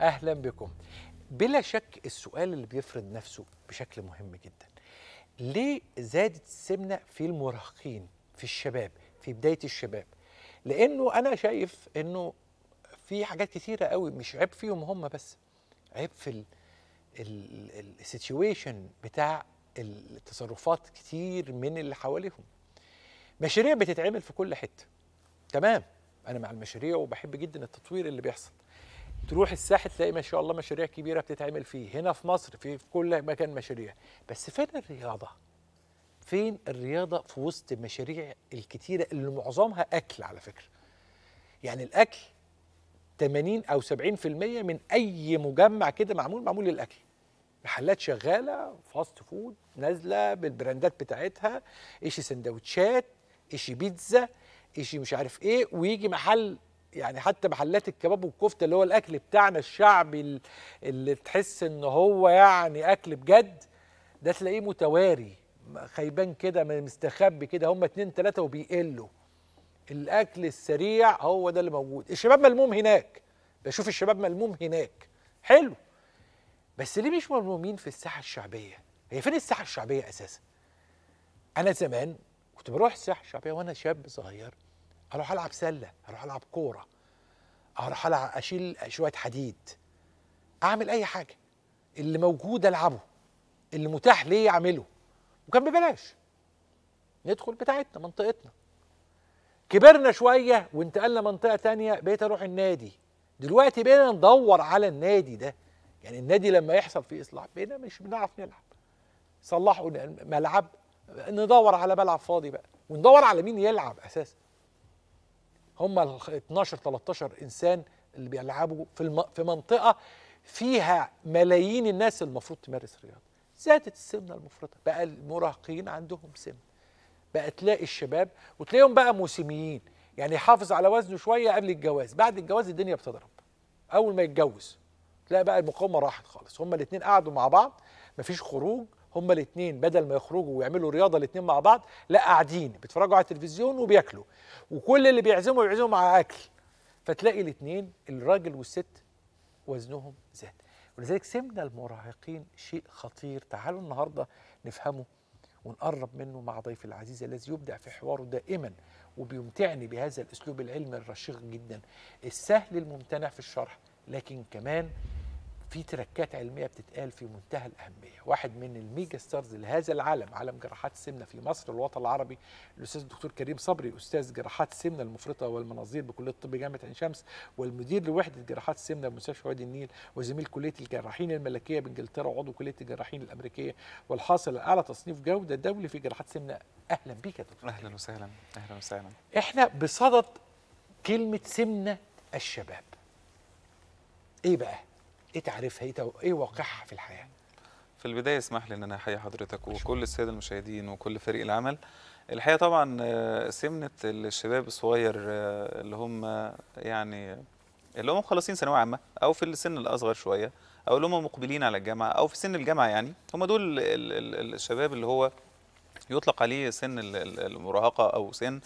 اهلا بكم بلا شك السؤال اللي بيفرض نفسه بشكل مهم جدا ليه زادت السمنه في المراهقين في الشباب في بدايه الشباب لانه انا شايف انه في حاجات كثيره قوي مش عيب فيهم هم بس عيب في السيتويشن بتاع التصرفات كتير من اللي حواليهم مشاريع بتتعمل في كل حته تمام انا مع المشاريع وبحب جدا التطوير اللي بيحصل تروح الساحه تلاقي ما شاء الله مشاريع كبيره بتتعمل فيه هنا في مصر في كل مكان مشاريع بس فين الرياضه فين الرياضه في وسط المشاريع الكتيره اللي معظمها اكل على فكره يعني الاكل 80 او 70% من اي مجمع كده معمول معمول للاكل محلات شغاله فاست فود نازله بالبراندات بتاعتها ايش سندوتشات اشي بيتزا اشي مش عارف ايه ويجي محل يعني حتى محلات الكباب والكفته اللي هو الاكل بتاعنا الشعبي اللي تحس ان هو يعني اكل بجد ده تلاقيه متواري خيبان كده مستخبي كده هم اتنين تلاته وبيقلوا الاكل السريع هو ده اللي موجود الشباب ملموم هناك بشوف الشباب ملموم هناك حلو بس ليه مش ملمومين في الساحه الشعبيه هي فين الساحه الشعبيه اساسا انا زمان كنت بروح الساحه الشعبيه وانا شاب صغير اروح العب سله اروح العب كوره اروح العب اشيل شويه حديد اعمل اي حاجه اللي موجود العبه اللي متاح لي اعمله وكان ببلاش ندخل بتاعتنا منطقتنا كبرنا شويه وانتقلنا منطقه تانية بقيت اروح النادي دلوقتي بقينا ندور على النادي ده يعني النادي لما يحصل فيه اصلاح بقينا مش بنعرف نلعب صلحوا ملعب ندور على ملعب فاضي بقى وندور على مين يلعب اساسا هم ال 12 13 انسان اللي بيلعبوا في الم... في منطقه فيها ملايين الناس المفروض تمارس رياضه زادت السمنه المفرطه بقى المراهقين عندهم سمنه بقى تلاقي الشباب وتلاقيهم بقى موسميين يعني يحافظ على وزنه شويه قبل الجواز بعد الجواز الدنيا بتضرب اول ما يتجوز تلاقي بقى المقاومه راحت خالص هما الاثنين قعدوا مع بعض مفيش خروج هما الاثنين بدل ما يخرجوا ويعملوا رياضه الاثنين مع بعض لا قاعدين بيتفرجوا على التلفزيون وبياكلوا وكل اللي بيعزموا بيعزموا مع اكل فتلاقي الاثنين الراجل والست وزنهم زاد ولذلك سمنا المراهقين شيء خطير تعالوا النهارده نفهمه ونقرب منه مع ضيفي العزيز الذي يبدع في حواره دائما وبيمتعني بهذا الاسلوب العلمي الرشيق جدا السهل الممتنع في الشرح لكن كمان في تركات علميه بتتقال في منتهى الاهميه واحد من الميجا ستارز لهذا العالم عالم جراحات السمنه في مصر الوطن العربي الاستاذ الدكتور كريم صبري استاذ جراحات السمنه المفرطه والمناظير بكليه الطب جامعه عين شمس والمدير لوحده جراحات السمنه بمستشفى وادي النيل وزميل كليه الجراحين الملكيه بانجلترا وعضو كليه الجراحين الامريكيه والحاصل اعلى تصنيف جوده دولي في جراحات السمنه اهلا بيك يا دكتور اهلا وسهلا اهلا وسهلا احنا بصدد كلمه سمنه الشباب ايه بقى ايه تعريفها إيه, ايه واقعها في الحياه في البدايه اسمح لي ان انا احيي حضرتك وكل الساده المشاهدين وكل فريق العمل الحقيقه طبعا آه، سمنه الشباب الصغير آه، اللي هم يعني اللي هم مخلصين ثانويه عامه او في السن الاصغر شويه او اللي هم مقبلين على الجامعه او في سن الجامعه يعني هم دول الشباب اللي هو يطلق عليه سن المراهقه او سن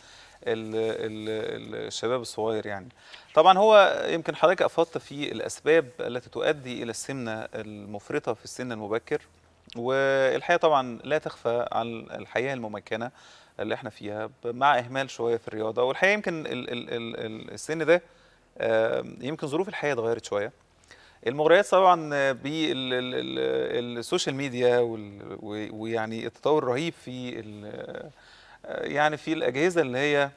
الشباب الصغير يعني طبعا هو يمكن حضرتك افضت في الاسباب التي تؤدي الى السمنه المفرطه في السن المبكر والحقيقه طبعا لا تخفى عن الحياه الممكنه اللي احنا فيها مع اهمال شويه في الرياضه والحقيقه يمكن السن ده يمكن ظروف الحياه اتغيرت شويه المغريات طبعا بالسوشيال ميديا ويعني التطور الرهيب في يعني في الاجهزه اللي هي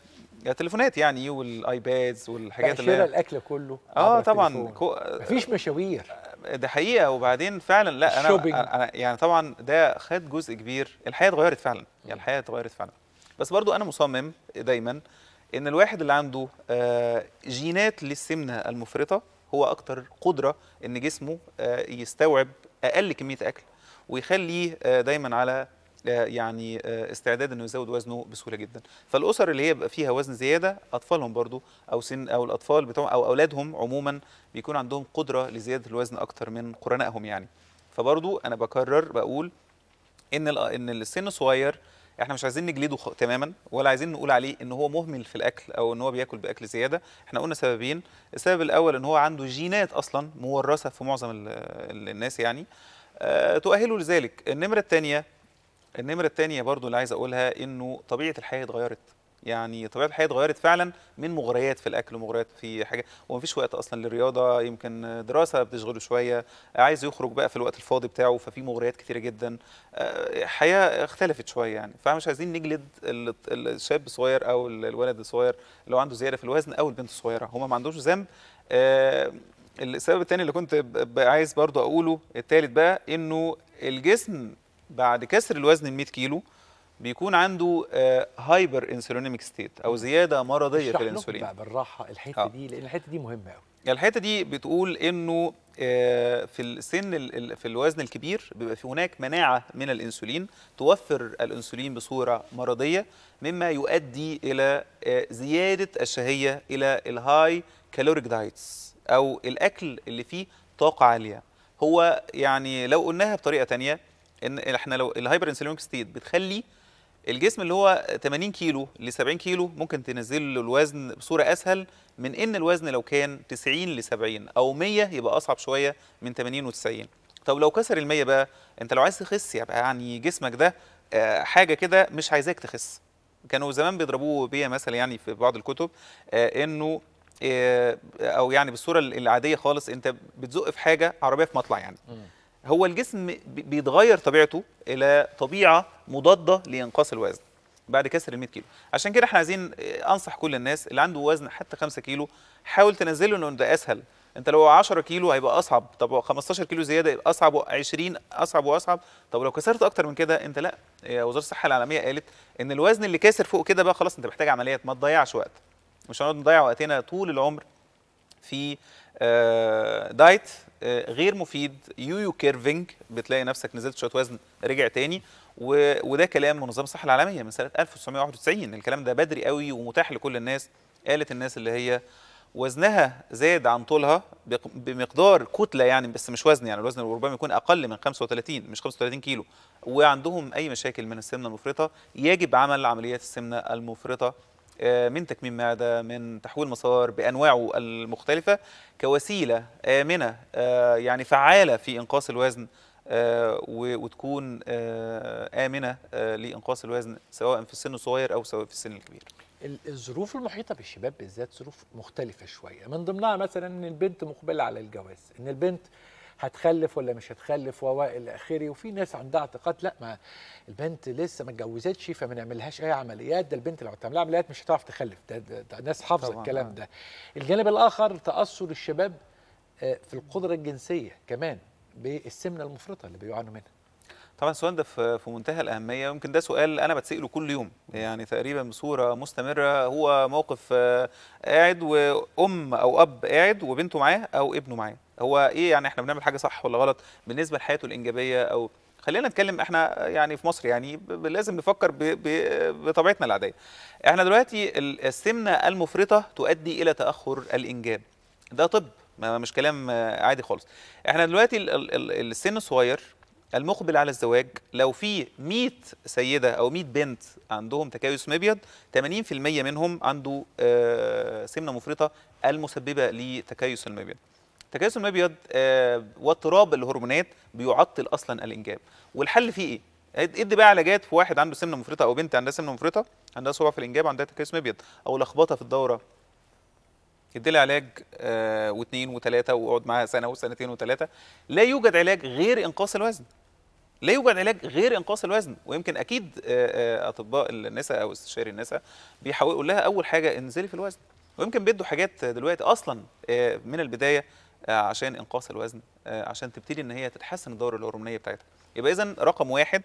التليفونات يعني والايبادز والحاجات اللي هي الاكل كله اه طبعا كو... مفيش مشاوير ده حقيقه وبعدين فعلا لا انا انا يعني طبعا ده خد جزء كبير الحياه اتغيرت فعلا يعني الحياه اتغيرت فعلا بس برضو انا مصمم دايما ان الواحد اللي عنده آه، جينات للسمنه المفرطه هو اكتر قدره ان جسمه آه، يستوعب اقل كميه اكل ويخليه آه، دايما على آه، يعني استعداد انه يزود وزنه بسهوله جدا فالاسر اللي هي بيبقى فيها وزن زياده اطفالهم برضو او سن او الاطفال بتوع او اولادهم عموما بيكون عندهم قدره لزياده الوزن اكتر من قرنائهم يعني فبرضو انا بكرر بقول ان ان السن الصغير احنا مش عايزين نجلده تماما ولا عايزين نقول عليه ان هو مهمل في الاكل او ان هو بياكل باكل زياده احنا قلنا سببين السبب الاول ان هو عنده جينات اصلا مورثه في معظم الناس يعني أه تؤهله لذلك النمره الثانيه النمره الثانيه برضو اللي عايز اقولها انه طبيعه الحياه اتغيرت يعني طبيعه الحياه اتغيرت فعلا من مغريات في الاكل ومغريات في حاجه ومفيش وقت اصلا للرياضه يمكن دراسه بتشغله شويه عايز يخرج بقى في الوقت الفاضي بتاعه ففي مغريات كتيره جدا آه، حياه اختلفت شويه يعني فاحنا مش عايزين نجلد الشاب الصغير او الولد الصغير اللي هو عنده زياده في الوزن او البنت الصغيره هما ما عندوش ذنب آه، السبب الثاني اللي كنت عايز برضو اقوله الثالث بقى انه الجسم بعد كسر الوزن ال 100 كيلو بيكون عنده هايبر انسولينيميك ستيت او زياده مرضيه في الانسولين بقى بالراحه الحته آه. دي لان الحته دي مهمه قوي الحته دي بتقول انه آه، في السن في الوزن الكبير بيبقى في هناك مناعه من الانسولين توفر الانسولين بصوره مرضيه مما يؤدي الى آه، زياده الشهيه الى الهاي كالوريك دايتس او الاكل اللي فيه طاقه عاليه هو يعني لو قلناها بطريقه ثانيه ان احنا لو الهايبر انسولينيك ستيت بتخلي الجسم اللي هو 80 كيلو ل 70 كيلو ممكن تنزل له الوزن بصوره اسهل من ان الوزن لو كان 90 ل 70 او 100 يبقى اصعب شويه من 80 و90 طب لو كسر ال 100 بقى انت لو عايز تخس يبقى يعني جسمك ده آه، حاجه كده مش عايزاك تخس كانوا زمان بيضربوه بيا مثلا يعني في بعض الكتب آه، انه آه، او يعني بالصوره العاديه خالص انت بتزق في حاجه عربيه في مطلع يعني هو الجسم بيتغير طبيعته الى طبيعه مضاده لانقاص الوزن بعد كسر ال 100 كيلو عشان كده احنا عايزين انصح كل الناس اللي عنده وزن حتى 5 كيلو حاول تنزله لانه ده اسهل انت لو 10 كيلو هيبقى اصعب طب 15 كيلو زياده يبقى اصعب 20 اصعب واصعب طب لو كسرت اكتر من كده انت لا وزاره الصحه العالميه قالت ان الوزن اللي كاسر فوق كده بقى خلاص انت محتاج عمليات ما تضيعش وقت مش هنقعد نضيع وقتنا طول العمر في آه، دايت آه، غير مفيد يويو كيرفنج بتلاقي نفسك نزلت شويه وزن رجع تاني وده كلام منظمه الصحه العالميه من سنه 1991 الكلام ده بدري قوي ومتاح لكل الناس قالت الناس اللي هي وزنها زاد عن طولها بمقدار كتله يعني بس مش وزن يعني الوزن ربما يكون اقل من 35 مش 35 كيلو وعندهم اي مشاكل من السمنه المفرطه يجب عمل عمليات السمنه المفرطه آه، من تكميم معدة من تحويل مسار بأنواعه المختلفة كوسيلة آمنة آه، يعني فعالة في إنقاص الوزن آه، وتكون آمنة لإنقاص الوزن سواء في السن الصغير أو سواء في السن الكبير الظروف المحيطه بالشباب بالذات ظروف مختلفه شويه من ضمنها مثلا ان البنت مقبله على الجواز ان البنت هتخلف ولا مش هتخلف والى اخره وفي ناس عندها اعتقاد لا ما البنت لسه ما اتجوزتش فما نعملهاش اي عمليات ده البنت لو تعملها عمليات مش هتعرف تخلف ده, ده, ده ناس حافظه الكلام آه. ده الجانب الاخر تاثر الشباب آه، في القدره الجنسيه كمان بالسمنه المفرطه اللي بيعانوا منها طبعا السؤال ده في منتهى الاهميه يمكن ده سؤال انا بتساله كل يوم يعني تقريبا بصوره مستمره هو موقف آه، قاعد وام او اب قاعد وبنته معاه او ابنه معاه هو ايه يعني احنا بنعمل حاجه صح ولا غلط بالنسبه لحياته الانجابيه او خلينا نتكلم احنا آه، يعني في مصر يعني لازم نفكر بطبيعتنا العاديه احنا دلوقتي السمنه المفرطه تؤدي الى تاخر الانجاب ده طب مش كلام آه، عادي خالص احنا دلوقتي السن الصغير المقبل على الزواج لو في 100 سيده او 100 بنت عندهم تكيس مبيض 80% منهم عنده آه، سمنه مفرطه المسببه لتكيس المبيض تكيس المبيض آه، واضطراب الهرمونات بيعطل اصلا الانجاب والحل فيه ايه ادي بقى علاجات في واحد عنده سمنه مفرطه او بنت عندها سمنه مفرطه عندها صعوبه في الانجاب عندها تكيس مبيض او لخبطه في الدوره اديلها علاج آه، واثنين وثلاثه واقعد معاها سنه وسنتين وثلاثه لا يوجد علاج غير انقاص الوزن لا يوجد علاج غير انقاص الوزن ويمكن اكيد آه، آه، اطباء النساء او استشاري النساء بيحاولوا لها اول حاجه انزلي في الوزن ويمكن بيدوا حاجات دلوقتي اصلا من البدايه عشان انقاص الوزن آه، عشان تبتدي ان هي تتحسن الدوره الهرمونيه بتاعتها يبقى اذا رقم واحد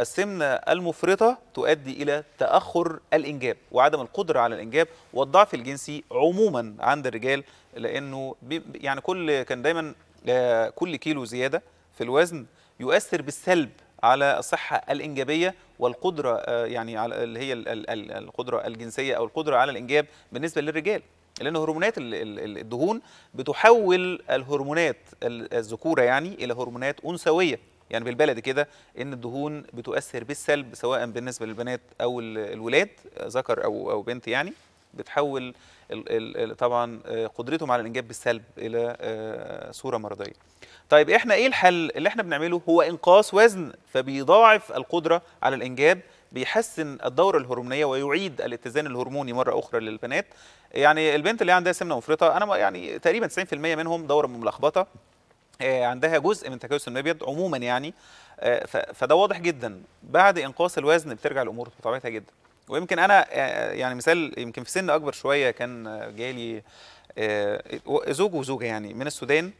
السمنه المفرطه تؤدي الى تاخر الانجاب وعدم القدره على الانجاب والضعف الجنسي عموما عند الرجال لانه يعني كل كان دايما آه، كل كيلو زياده في الوزن يؤثر بالسلب على الصحه الانجابيه والقدره آه، يعني على اللي هي القدره الجنسيه او القدره على الانجاب بالنسبه للرجال لان هرمونات الدهون بتحول الهرمونات الذكوره يعني الى هرمونات انثويه يعني بالبلد كده ان الدهون بتؤثر بالسلب سواء بالنسبه للبنات او الولاد ذكر او او بنت يعني بتحول طبعا آه، قدرتهم على الانجاب بالسلب الى آه، صوره مرضيه. طيب احنا ايه الحل اللي احنا بنعمله هو انقاص وزن فبيضاعف القدره على الانجاب بيحسن الدوره الهرمونيه ويعيد الاتزان الهرموني مره اخرى للبنات يعني البنت اللي عندها سمنه مفرطه انا يعني تقريبا 90% منهم دوره ملخبطه آه، عندها جزء من تكيس المبيض عموما يعني آه، فده واضح جدا بعد انقاص الوزن بترجع الامور بطبيعتها جدا ويمكن انا آه، يعني مثال يمكن في سن اكبر شويه كان جالي زوج وزوجه يعني من السودان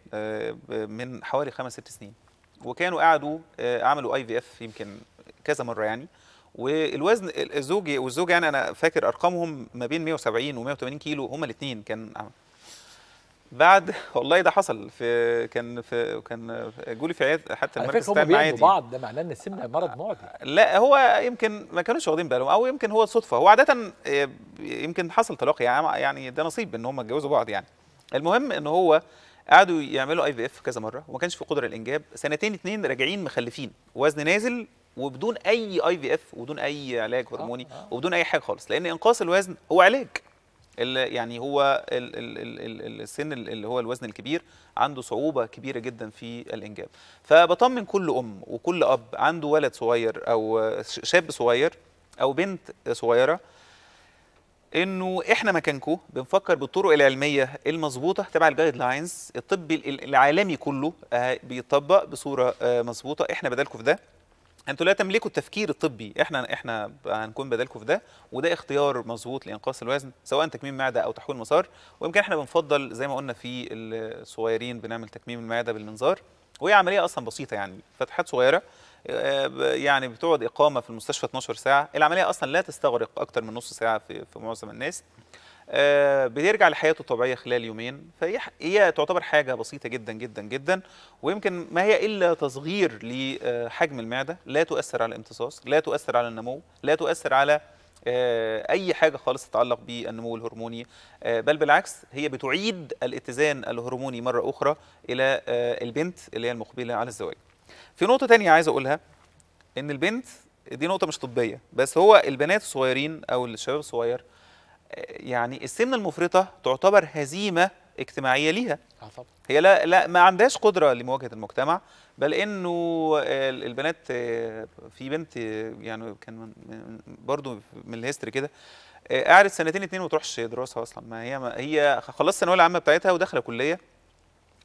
من حوالي خمس ست سنين وكانوا قعدوا عملوا اي في اف يمكن كذا مره يعني والوزن الزوجي والزوجه يعني انا فاكر ارقامهم ما بين 170 و180 كيلو هما الاثنين كان بعد والله ده حصل في كان في كان جولي في عياد حتى المركز بتاع المعادي بعض ده معناه ان السمنه مرض معدي لا هو يمكن ما كانوش واخدين بالهم او يمكن هو صدفه هو عاده آه، يمكن حصل طلاق يعني, يعني ده نصيب ان هم اتجوزوا بعض يعني المهم ان هو قعدوا يعملوا اي في اف كذا مره وما كانش في قدره الانجاب سنتين اتنين راجعين مخلفين وزن نازل وبدون اي اي في اف وبدون اي علاج آه، هرموني آه. وبدون اي حاجه خالص لان انقاص الوزن هو علاج يعني هو الـ الـ الـ السن اللي هو الوزن الكبير عنده صعوبه كبيره جدا في الانجاب فبطمن كل ام وكل اب عنده ولد صغير او شاب صغير او بنت صغيره انه احنا مكانكو بنفكر بالطرق العلميه المظبوطه تبع الجايد لاينز الطبي العالمي كله آه، بيطبق بصوره مظبوطه احنا بدالكم في ده انتوا لا تملكوا التفكير الطبي احنا احنا هنكون بدالكم في ده وده اختيار مظبوط لانقاص الوزن سواء تكميم معده او تحويل مسار ويمكن احنا بنفضل زي ما قلنا في الصغيرين بنعمل تكميم المعده بالمنظار وهي عمليه اصلا بسيطه يعني فتحات صغيره آه، يعني بتقعد اقامه في المستشفى 12 ساعه العمليه اصلا لا تستغرق اكتر من نص ساعه في, في معظم الناس آه، بيرجع لحياته الطبيعيه خلال يومين فهي هي تعتبر حاجه بسيطه جدا جدا جدا ويمكن ما هي الا تصغير لحجم آه، المعده لا تؤثر على الامتصاص لا تؤثر على النمو لا تؤثر على آه، اي حاجه خالص تتعلق بالنمو الهرموني بل بالعكس هي بتعيد الاتزان الهرموني مره اخرى الى البنت اللي هي المقبله على الزواج في نقطه تانية عايز اقولها ان البنت دي نقطه مش طبيه بس هو البنات الصغيرين او الشباب الصغير يعني السمنه المفرطه تعتبر هزيمه اجتماعيه ليها آه، طبعا. هي لا لا ما عندهاش قدره لمواجهه المجتمع بل انه آه، البنات آه، في بنت يعني كان برضو من الهستري كده قعدت سنتين اتنين وتروحش دراسه اصلا ما هي ما هي خلصت الثانويه العامه بتاعتها وداخله كليه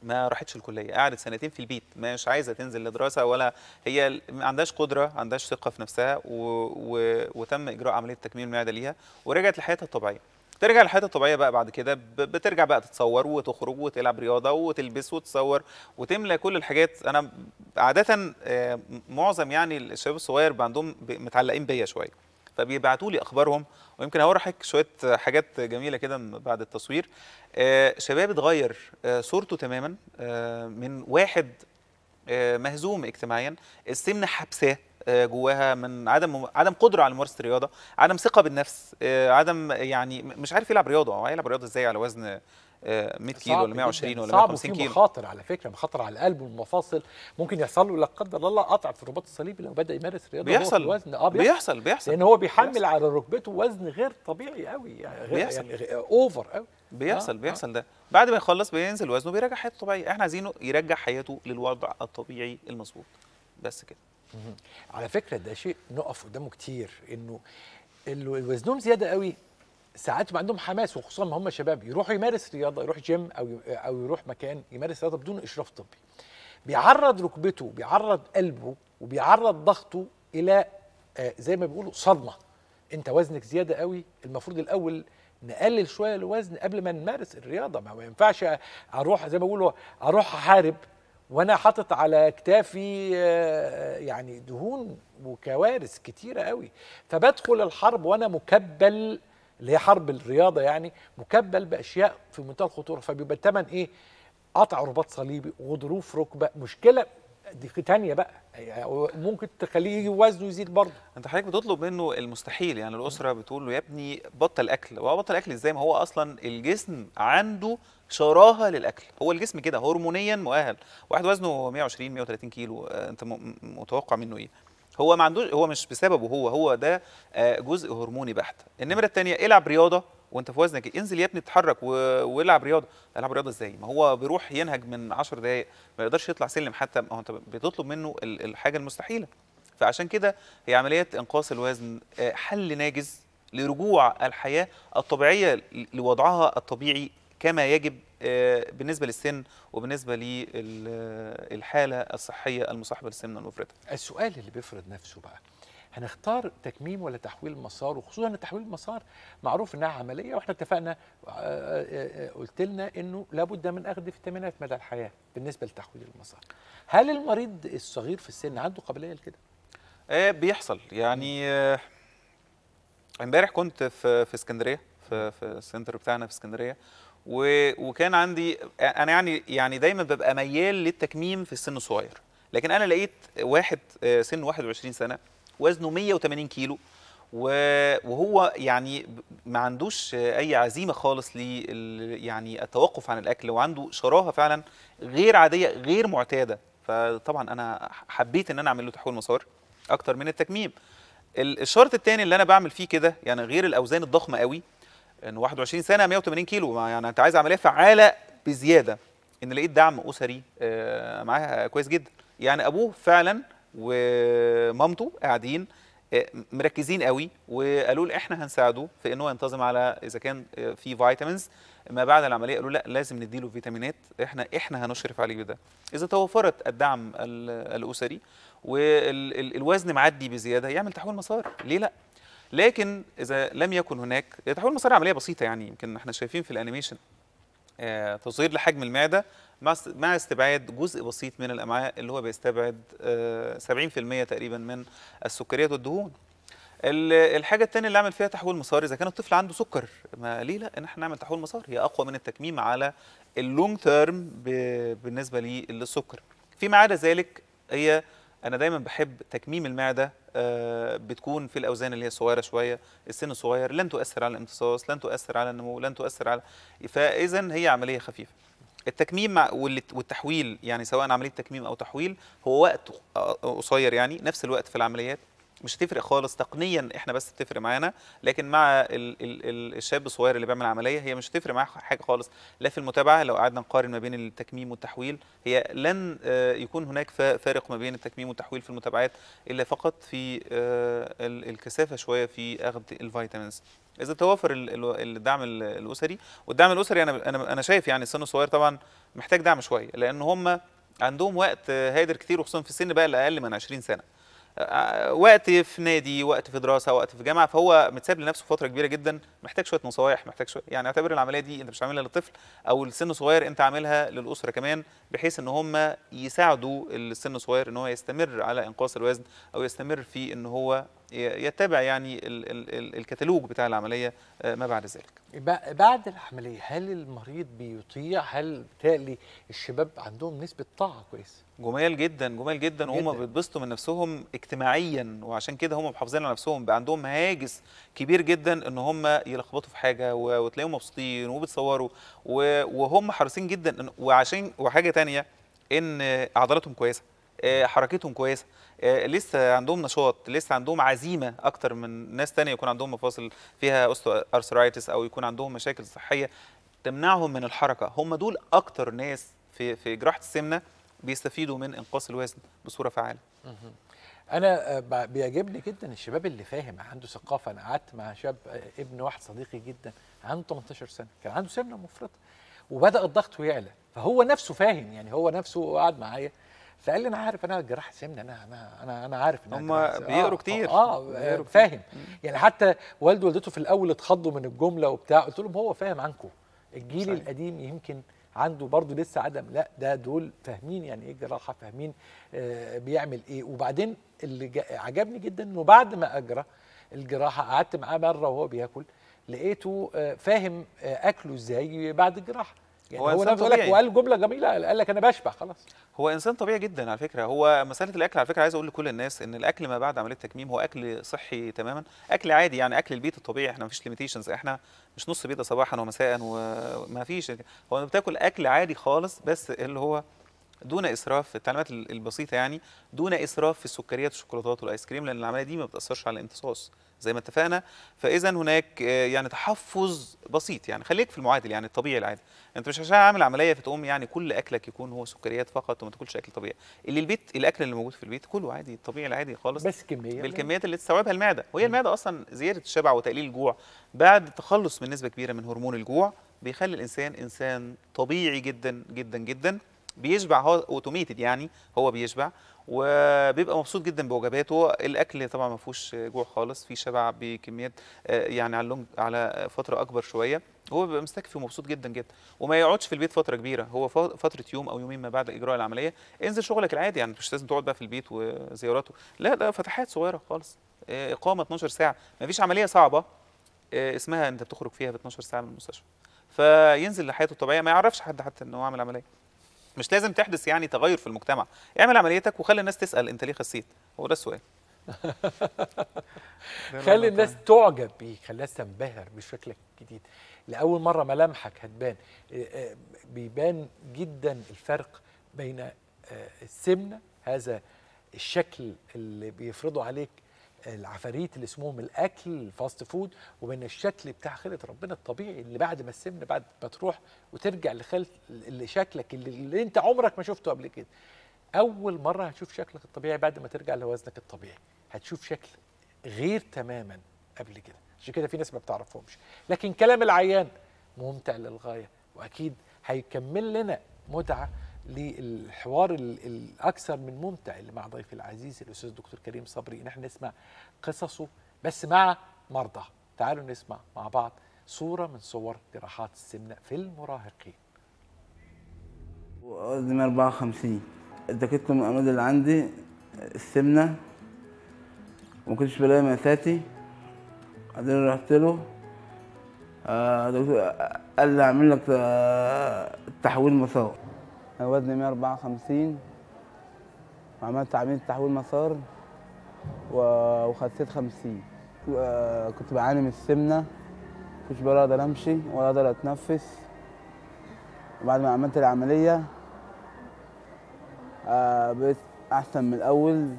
ما راحتش الكليه قعدت سنتين في البيت مش عايزه تنزل لدراسه ولا هي ما عندهاش قدره ما عندهاش ثقه في نفسها و... و... وتم اجراء عمليه تكميم المعده ليها ورجعت لحياتها الطبيعيه ترجع لحياتها الطبيعيه بقى بعد كده بترجع بقى تتصور وتخرج وتلعب رياضه وتلبس وتصور وتملى كل الحاجات انا عاده آه، معظم يعني الشباب الصغير عندهم متعلقين بيا شويه فبيبعتوا لي اخبارهم ويمكن هورحك شويه حاجات جميله كده بعد التصوير آه، شباب اتغير آه، صورته تماما آه، من واحد مهزوم اجتماعيا السمنه حبساه جواها من عدم عدم قدره على ممارسه الرياضه عدم ثقه بالنفس عدم يعني مش عارف يلعب رياضه هو هيلعب رياضه ازاي على وزن 100 كيلو ل 120 ولا 150 كيلو صعب مخاطر على فكره مخاطر على القلب والمفاصل ممكن يحصل له لا قدر الله قطع في الرباط الصليبي لو بدا يمارس رياضه بيحصل وزن اه بيحصل, بيحصل بيحصل لان هو بيحمل بيحصل. على ركبته وزن غير طبيعي قوي يعني غير بيحصل. يعني اوفر قوي بيحصل آه. بيحصل آه. ده بعد ما يخلص بينزل وزنه بيرجع حياته طبيعيه احنا عايزينه يرجع حياته للوضع الطبيعي المظبوط بس كده على فكره ده شيء نقف قدامه كتير انه اللي وزنهم زياده قوي ساعات ما عندهم حماس وخصوصا ما هم شباب يروحوا يمارس رياضه يروح جيم او او يروح مكان يمارس رياضه بدون اشراف طبي بيعرض ركبته بيعرض قلبه وبيعرض ضغطه الى آه، زي ما بيقولوا صدمه انت وزنك زياده قوي المفروض الاول نقلل شويه الوزن قبل ما نمارس الرياضه ما ينفعش اروح زي ما بيقولوا اروح احارب وانا حاطط على كتافي آه، يعني دهون وكوارث كتيره قوي فبدخل الحرب وانا مكبل اللي هي حرب الرياضه يعني مكبل باشياء في منتهى الخطوره فبيبقى الثمن ايه؟ قطع رباط صليبي وظروف ركبه مشكله دي تانية بقى ممكن تخليه وزنه يزيد برضه انت حضرتك بتطلب منه المستحيل يعني الاسره بتقول له يا ابني بطل اكل وبطل اكل ازاي ما هو اصلا الجسم عنده شراهه للاكل هو الجسم كده هرمونيا مؤهل واحد وزنه 120 130 كيلو انت متوقع منه ايه هو ما عندوش هو مش بسببه هو هو ده آه، جزء هرموني بحت النمره الثانيه العب رياضه وانت في وزنك انزل يا ابني اتحرك والعب رياضه العب رياضه ازاي ما هو بيروح ينهج من 10 دقائق ما يقدرش يطلع سلم حتى ما هو انت بتطلب منه الحاجه المستحيله فعشان كده هي عمليه انقاص الوزن آه، حل ناجز لرجوع الحياه الطبيعيه لوضعها الطبيعي كما يجب آه، بالنسبه للسن وبالنسبه للحاله الصحيه المصاحبه للسمنه المفرطه. السؤال اللي بيفرض نفسه بقى هنختار تكميم ولا تحويل مسار وخصوصا ان تحويل المسار معروف انها عمليه واحنا اتفقنا آه، آه، قلت لنا انه لابد من اخذ فيتامينات مدى الحياه بالنسبه لتحويل المسار. هل المريض الصغير في السن عنده قابليه لكده؟ ايه بيحصل يعني امبارح كنت في في اسكندريه في في السنتر بتاعنا في اسكندريه وكان عندي انا يعني يعني دايما ببقى ميال للتكميم في السن الصغير لكن انا لقيت واحد سن 21 سنه وزنه 180 كيلو وهو يعني ما عندوش اي عزيمه خالص ل يعني التوقف عن الاكل وعنده شراهه فعلا غير عاديه غير معتاده فطبعا انا حبيت ان انا اعمل له تحويل مسار اكتر من التكميم الشرط الثاني اللي انا بعمل فيه كده يعني غير الاوزان الضخمه قوي ان 21 سنه 180 كيلو يعني انت عايز عمليه فعاله بزياده ان لقيت دعم اسري آه، معاها كويس جدا يعني ابوه فعلا ومامته قاعدين آه، مركزين قوي وقالوا له احنا هنساعده في انه ينتظم على اذا كان آه، في فيتامينز ما بعد العمليه قالوا لا لازم نديله فيتامينات احنا احنا هنشرف عليه بده اذا توفرت الدعم الاسري والوزن معدي بزياده يعمل تحويل مسار ليه لا لكن اذا لم يكن هناك تحول مصاري عمليه بسيطه يعني يمكن احنا شايفين في الانيميشن آه، تصغير لحجم المعده مع استبعاد جزء بسيط من الامعاء اللي هو بيستبعد 70% آه، تقريبا من السكريات والدهون الحاجه الثانيه اللي اعمل فيها تحويل مسار اذا كان الطفل عنده سكر ما ليه لا ان احنا نعمل تحويل مسار هي اقوى من التكميم على اللونج تيرم بالنسبه للسكر فيما عدا ذلك هي انا دايما بحب تكميم المعده آه، بتكون في الاوزان اللي هي صغيره شويه السن الصغير لن تؤثر على الامتصاص لن تؤثر على النمو لن تؤثر على فاذا هي عمليه خفيفه التكميم والتحويل يعني سواء عمليه تكميم او تحويل هو وقت آه، قصير يعني نفس الوقت في العمليات مش هتفرق خالص تقنيا احنا بس بتفرق معانا لكن مع ال ال الشاب الصغير اللي بيعمل عمليه هي مش هتفرق معاه حاجه خالص لا في المتابعه لو قعدنا نقارن ما بين التكميم والتحويل هي لن آه، يكون هناك فارق ما بين التكميم والتحويل في المتابعات الا فقط في آه، الكثافه شويه في اخذ الفيتامينز اذا توافر الدعم الاسري والدعم الاسري انا انا انا شايف يعني السن الصغير طبعا محتاج دعم شويه لان هم عندهم وقت آه، هادر كتير وخصوصا في السن بقى الاقل من 20 سنه وقت في نادي وقت في دراسه وقت في جامعه فهو متساب لنفسه فتره كبيره جدا محتاج شويه نصايح محتاج شويه يعني اعتبر العمليه دي انت مش عاملها للطفل او السن صغير انت عاملها للاسره كمان بحيث ان هم يساعدوا السن الصغير ان هو يستمر على انقاص الوزن او يستمر في ان هو يتبع يعني الكتالوج بتاع العمليه آه، ما بعد ذلك بعد العمليه هل المريض بيطيع هل بالتالي الشباب عندهم نسبه طاعه كويسه جمال جدا جمال جدا وهم بيتبسطوا من نفسهم اجتماعيا وعشان كده هم محافظين على نفسهم بقى عندهم هاجس كبير جدا ان هم يلخبطوا في حاجه وتلاقيهم مبسوطين وبيتصوروا وهم حريصين جدا وعشان وحاجه ثانيه ان عضلاتهم كويسه آه، حركتهم كويسه آه، لسه عندهم نشاط لسه عندهم عزيمه اكتر من ناس ثانيه يكون عندهم مفاصل فيها ارثرايتس او يكون عندهم مشاكل صحيه تمنعهم من الحركه هم دول اكتر ناس في في جراحه السمنه بيستفيدوا من انقاص الوزن بصوره فعاله انا آه، بيعجبني جدا الشباب اللي فاهم عنده ثقافه انا قعدت مع شاب ابن واحد صديقي جدا عنده 18 سنه كان عنده سمنه مفرطه وبدا الضغط يعلى فهو نفسه فاهم يعني هو نفسه قعد معايا فقال لي انا عارف انا جراح سمنه انا انا انا, أنا عارف ان آه، آه، هم بيقروا كتير اه, آه بيقروا فاهم يعني حتى والده ووالدته في الاول اتخضوا من الجمله وبتاع قلت لهم هو فاهم عنكم الجيل صحيح. القديم يمكن عنده برضه لسه عدم لا ده دول فاهمين يعني ايه جراحه فاهمين آه بيعمل ايه وبعدين اللي عجبني جدا انه بعد ما اجرى الجراحه قعدت معاه مره وهو بياكل لقيته آه، فاهم اكله ازاي بعد الجراحه يعني هو, هو انسان طبيعي لك وقال جمله جميله قال لك انا بشبع خلاص هو انسان طبيعي جدا على فكره هو مساله الاكل على فكره عايز اقول لكل الناس ان الاكل ما بعد عمليه التكميم هو اكل صحي تماما اكل عادي يعني اكل البيت الطبيعي احنا ما فيش ليميتيشنز احنا مش نص بيضه صباحا ومساء وما فيش هو بتاكل اكل عادي خالص بس اللي هو دون اسراف في التعليمات البسيطه يعني دون اسراف في السكريات والشوكولاتات والايس كريم لان العمليه دي ما بتاثرش على الامتصاص زي ما اتفقنا فاذا هناك آه، يعني تحفظ بسيط يعني خليك في المعادل يعني الطبيعي العادي انت مش عشان عامل عمليه فتقوم يعني كل اكلك يكون هو سكريات فقط وما تاكلش اكل طبيعي اللي البيت الاكل اللي موجود في البيت كله عادي الطبيعي العادي خالص بس كميه بالكميات اللي تستوعبها المعده وهي المعده اصلا زياده الشبع وتقليل الجوع بعد التخلص من نسبه كبيره من هرمون الجوع بيخلي الانسان انسان طبيعي جدا جدا جدا بيشبع هو اوتوميتد يعني هو بيشبع وبيبقى مبسوط جدا بوجباته الاكل طبعا ما فيهوش جوع خالص في شبع بكميات آه، يعني على على فتره اكبر شويه هو بيبقى مستكفي ومبسوط جدا جدا وما يقعدش في البيت فتره كبيره هو فتره يوم او يومين ما بعد اجراء العمليه انزل شغلك العادي يعني مش لازم تقعد بقى في البيت وزياراته لا ده فتحات صغيره خالص آه، اقامه 12 ساعه ما فيش عمليه صعبه آه، اسمها انت بتخرج فيها ب 12 ساعه من المستشفى فينزل لحياته الطبيعيه ما يعرفش حد حتى ان هو عامل عمليه مش لازم تحدث يعني تغير في المجتمع اعمل عمليتك وخلي الناس تسال انت ليه خسيت هو ده السؤال خلي الناس تعجب بيك خلي الناس تنبهر بشكلك الجديد لاول مره ملامحك هتبان آه، آه، بيبان جدا الفرق بين آه، السمنه هذا الشكل اللي بيفرضه عليك العفاريت اللي اسمهم الاكل الفاست فود وبين الشكل بتاع خلقه ربنا الطبيعي اللي بعد ما السمنه بعد ما تروح وترجع لخلق لشكلك اللي, اللي انت عمرك ما شفته قبل كده اول مره هتشوف شكلك الطبيعي بعد ما ترجع لوزنك الطبيعي هتشوف شكل غير تماما قبل كده عشان كده في ناس ما بتعرفهمش لكن كلام العيان ممتع للغايه واكيد هيكمل لنا متعه للحوار الاكثر من ممتع اللي مع ضيفي العزيز الاستاذ دكتور كريم صبري ان احنا نسمع قصصه بس مع مرضى تعالوا نسمع مع بعض صوره من صور جراحات السمنه في المراهقين وزني 54 اتاكدت من الامراض اللي عندي السمنه وما كنتش بلاقي مساتي بعدين رحت له آه دكتور قال لي اعمل لك آه، تحويل مسار وزني 154 وعملت عملية تحويل مسار وخسيت 50 كنت بعاني من السمنة مكنتش بقدر أمشي ولا أقدر أتنفس وبعد ما عملت العملية آه، بقيت أحسن من الأول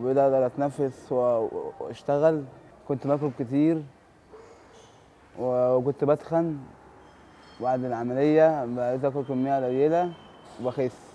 وبقيت أقدر أتنفس وأشتغل كنت باكل كتير وكنت بتخن بعد العملية بقيت اكل كمية قليلة وبخس